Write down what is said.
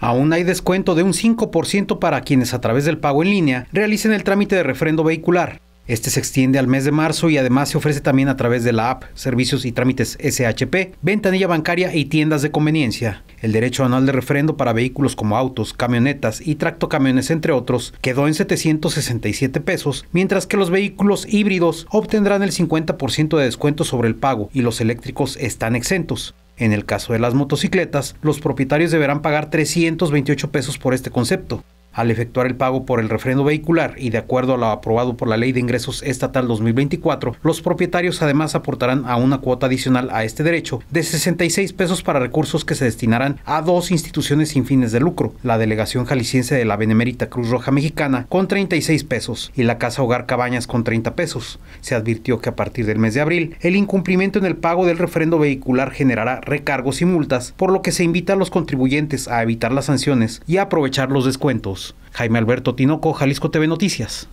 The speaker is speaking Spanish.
Aún hay descuento de un 5% para quienes a través del pago en línea realicen el trámite de refrendo vehicular. Este se extiende al mes de marzo y además se ofrece también a través de la app, servicios y trámites SHP, ventanilla bancaria y tiendas de conveniencia. El derecho anual de refrendo para vehículos como autos, camionetas y tractocamiones, entre otros, quedó en 767 pesos, mientras que los vehículos híbridos obtendrán el 50% de descuento sobre el pago y los eléctricos están exentos. En el caso de las motocicletas, los propietarios deberán pagar 328 pesos por este concepto al efectuar el pago por el refrendo vehicular y de acuerdo a lo aprobado por la Ley de Ingresos Estatal 2024, los propietarios además aportarán a una cuota adicional a este derecho de 66 pesos para recursos que se destinarán a dos instituciones sin fines de lucro, la Delegación Jalisciense de la Benemérita Cruz Roja Mexicana con 36 pesos y la Casa Hogar Cabañas con 30 pesos. Se advirtió que a partir del mes de abril, el incumplimiento en el pago del refrendo vehicular generará recargos y multas, por lo que se invita a los contribuyentes a evitar las sanciones y a aprovechar los descuentos. Jaime Alberto Tinoco, Jalisco TV Noticias.